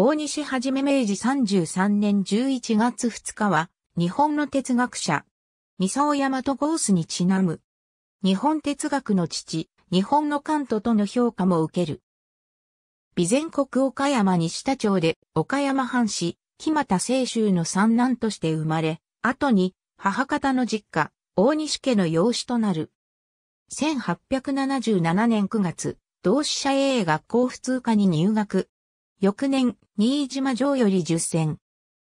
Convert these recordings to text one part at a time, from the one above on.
大西はじめ明治33年11月2日は、日本の哲学者、三沢山とゴースにちなむ。日本哲学の父、日本の関東との評価も受ける。備前国岡山西田町で岡山藩士、木又清州の三男として生まれ、後に母方の実家、大西家の養子となる。1877年9月、同志社営学校普通科に入学。翌年、新島城より十戦。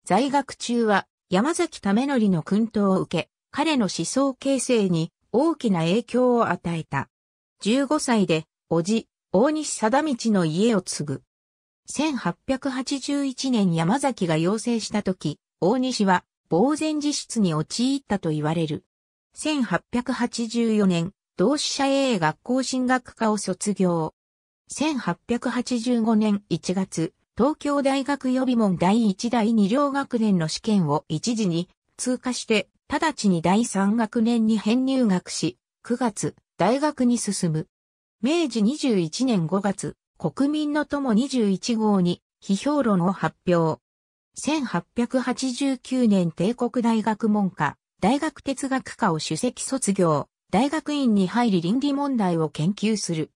在学中は山崎為則の訓導を受け、彼の思想形成に大きな影響を与えた。15歳で、叔父、大西貞道の家を継ぐ。1881年山崎が養成した時、大西は、呆然自失に陥ったと言われる。1884年、同志社英学校進学科を卒業。1885年1月、東京大学予備門第1第2両学年の試験を一時に通過して、直ちに第3学年に編入学し、9月、大学に進む。明治21年5月、国民の友21号に批評論を発表。1889年帝国大学門下、大学哲学科を主席卒業、大学院に入り倫理問題を研究する。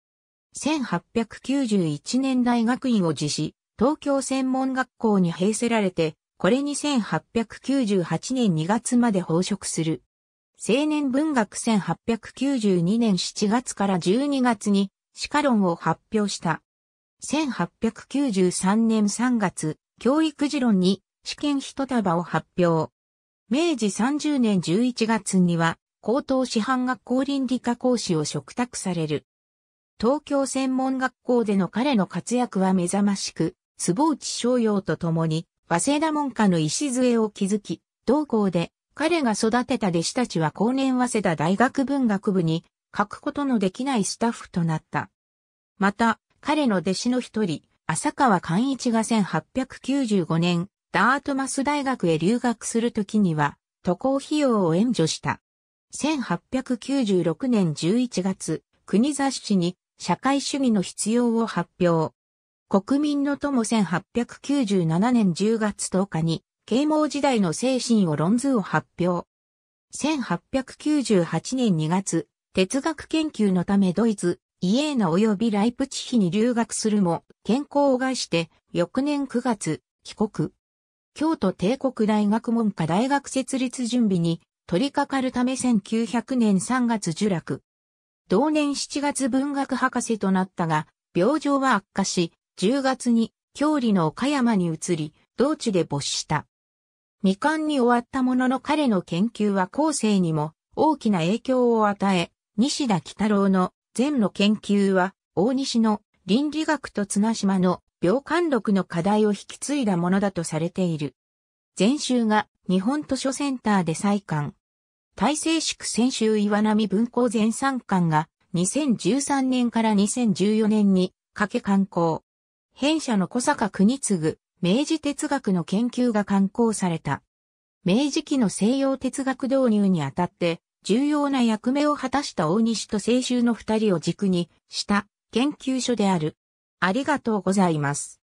1891年大学院を辞し、東京専門学校に併せられて、これに1898年2月まで奉食する。青年文学1892年7月から12月に、歯科論を発表した。1893年3月、教育時論に試験一束を発表。明治30年11月には、高等師範学校倫理科講師を嘱託される。東京専門学校での彼の活躍は目覚ましく、坪内商用と共に、早稲田門下の礎を築き、同校で、彼が育てた弟子たちは後年早稲田大学文学部に、書くことのできないスタッフとなった。また、彼の弟子の一人、浅川寛一が1895年、ダートマス大学へ留学するときには、渡航費用を援助した。1896年11月、国雑誌に社会主義の必要を発表。国民の友1897年10月10日に、啓蒙時代の精神を論図を発表。1898年2月、哲学研究のためドイツ、イエーナ及びライプチヒに留学するも、健康を害して、翌年9月、帰国。京都帝国大学文科大学設立準備に取り掛かるため1900年3月受落。同年7月文学博士となったが、病状は悪化し、10月に郷里の岡山に移り、同地で没した。未完に終わったものの彼の研究は後世にも大きな影響を与え、西田北郎の禅の研究は大西の倫理学と綱島の病観録の課題を引き継いだものだとされている。前週が日本図書センターで再刊。大成宿先週岩波文庫全三巻が2013年から2014年に掛け刊行。弊社の小坂国次、明治哲学の研究が刊行された。明治期の西洋哲学導入にあたって、重要な役目を果たした大西と青州の二人を軸にした研究所である。ありがとうございます。